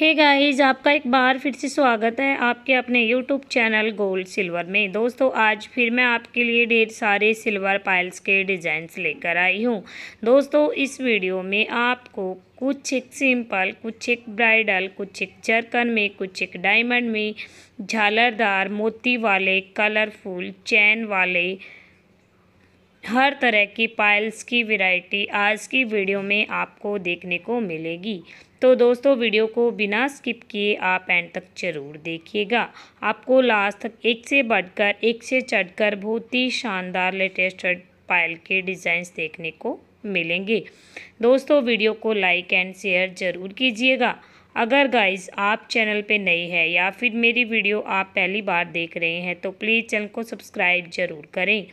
हे hey guys आपका एक बार फिर से स्वागत है आपके अपने यूट्यूब चैनल गोल्ड सिल्वर में दोस्तों आज फिर मैं आपके लिए ढेर सारे सिल्वर पाइल्स के डिज़ाइंस लेकर आई हूँ दोस्तों इस वीडियो में आपको कुछ एक सिंपल कुछ एक ब्राइडल कुछ एक चरकन में कुछ एक डायमंड में झालरदार मोती वाले कलरफुल चैन वाले हर तरह की पायल्स की वैरायटी आज की वीडियो में आपको देखने को मिलेगी तो दोस्तों वीडियो को बिना स्किप किए आप एंड तक जरूर देखिएगा आपको लास्ट तक एक से बढ़कर एक से चढ़कर बहुत ही शानदार लेटेस्ट पायल के डिज़ाइंस देखने को मिलेंगे दोस्तों वीडियो को लाइक एंड शेयर ज़रूर कीजिएगा अगर गाइज आप चैनल पे नए हैं या फिर मेरी वीडियो आप पहली बार देख रहे हैं तो प्लीज़ चैनल को सब्सक्राइब ज़रूर करें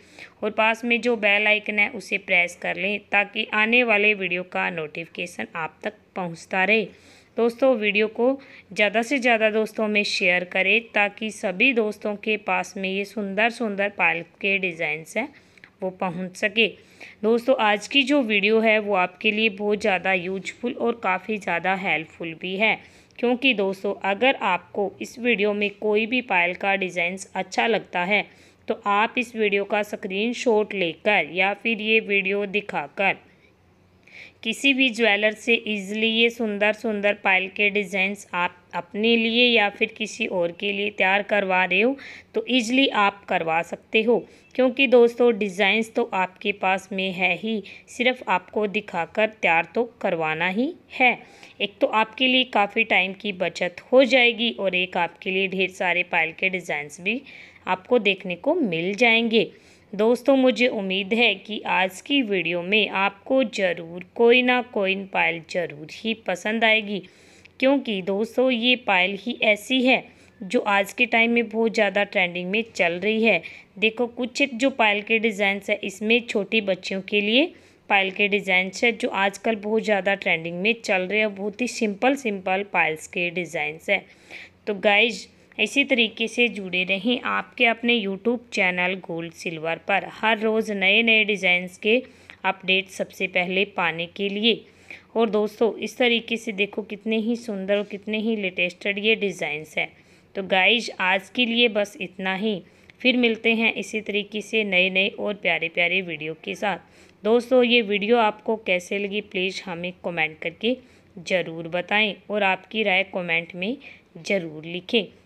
और पास में जो बेल आइकन है उसे प्रेस कर लें ताकि आने वाले वीडियो का नोटिफिकेशन आप तक पहुंचता रहे दोस्तों वीडियो को ज़्यादा से ज़्यादा दोस्तों में शेयर करें ताकि सभी दोस्तों के पास में ये सुंदर सुंदर पाल के डिज़ाइंस हैं वो पहुंच सके दोस्तों आज की जो वीडियो है वो आपके लिए बहुत ज़्यादा यूजफुल और काफ़ी ज़्यादा हेल्पफुल भी है क्योंकि दोस्तों अगर आपको इस वीडियो में कोई भी पायल का डिज़ाइंस अच्छा लगता है तो आप इस वीडियो का स्क्रीन लेकर या फिर ये वीडियो दिखाकर किसी भी ज्वेलर से इजली ये सुंदर सुंदर पायल के डिज़ाइंस आप अपने लिए या फिर किसी और के लिए तैयार करवा रहे हो तो इजली आप करवा सकते हो क्योंकि दोस्तों डिज़ाइंस तो आपके पास में है ही सिर्फ आपको दिखाकर तैयार तो करवाना ही है एक तो आपके लिए काफ़ी टाइम की बचत हो जाएगी और एक आपके लिए ढेर सारे पायल के डिज़ाइंस भी आपको देखने को मिल जाएंगे दोस्तों मुझे उम्मीद है कि आज की वीडियो में आपको ज़रूर कोई ना कोई पायल ज़रूर ही पसंद आएगी क्योंकि दोस्तों ये पायल ही ऐसी है जो आज के टाइम में बहुत ज़्यादा ट्रेंडिंग में चल रही है देखो कुछ जो पायल के डिज़ाइंस है इसमें छोटी बच्चियों के लिए पायल के डिज़ाइंस है जो आजकल बहुत ज़्यादा ट्रेंडिंग में चल रहे हैं बहुत ही सिंपल सिंपल पायल्स के डिज़ाइंस है तो गाइज इसी तरीके से जुड़े रहें आपके अपने यूट्यूब चैनल गोल्ड सिल्वर पर हर रोज़ नए नए डिज़ाइंस के अपडेट सबसे पहले पाने के लिए और दोस्तों इस तरीके से देखो कितने ही सुंदर और कितने ही लेटेस्टेड ये डिज़ाइंस हैं तो गाइज आज के लिए बस इतना ही फिर मिलते हैं इसी तरीके से नए नए और प्यारे प्यारे वीडियो के साथ दोस्तों ये वीडियो आपको कैसे लगी प्लीज़ हमें कमेंट करके ज़रूर बताएं और आपकी राय कमेंट में ज़रूर लिखें